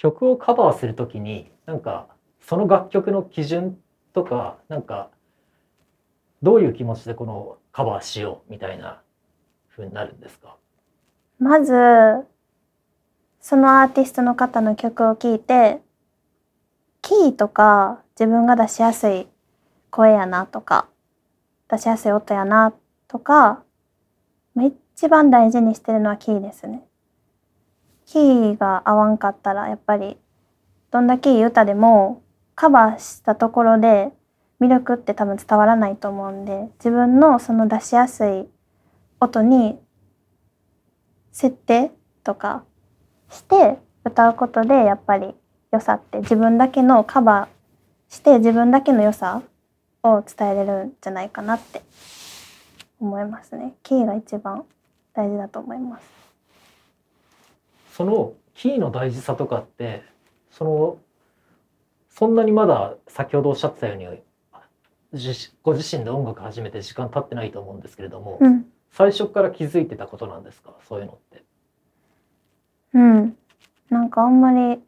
曲をカバーする時になんかその楽曲の基準とかなんかどういう気持ちでこのカバーしようみたいな風になるんですかまずそのアーティストの方の曲を聴いてキーとか自分が出しやすい声やなとか出しやすい音やなとか一番大事にしてるのはキーですね。キーが合わんかったらやっぱりどんだけいい歌でもカバーしたところで魅力って多分伝わらないと思うんで自分のその出しやすい音に設定とかして歌うことでやっぱり良さって自分だけのカバーして自分だけの良さを伝えれるんじゃないかなって思いますね。キーが一番大事だと思います。そのキーの大事さとかってそのそんなにまだ先ほどおっしゃってたようにご自身で音楽始めて時間経ってないと思うんですけれども、うん、最初から気づいてたことなんですかそういうのって。うん、なんかあんまり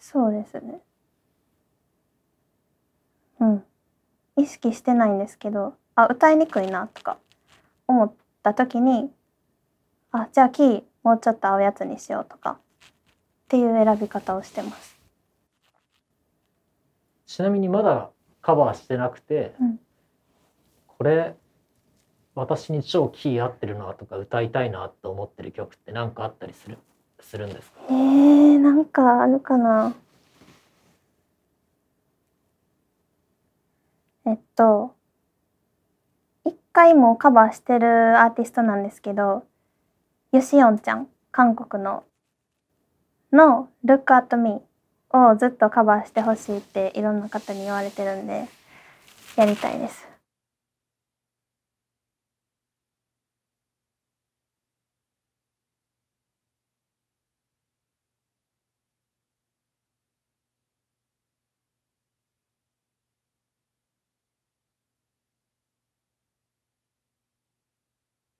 そうですね。うん、意識してないんですけどあ歌いにくいなとか思った時にあじゃあキーもうちょっと青やつにしようとかっていう選び方をしてますちなみにまだカバーしてなくて、うん、これ私に超キー合ってるなとか歌いたいなと思ってる曲って何かあったりするするんですかえー、なんかあるかなえっと一回もカバーしてるアーティストなんですけどヨシオンちゃん、韓国の、の Look at Me をずっとカバーしてほしいっていろんな方に言われてるんで、やりたいです。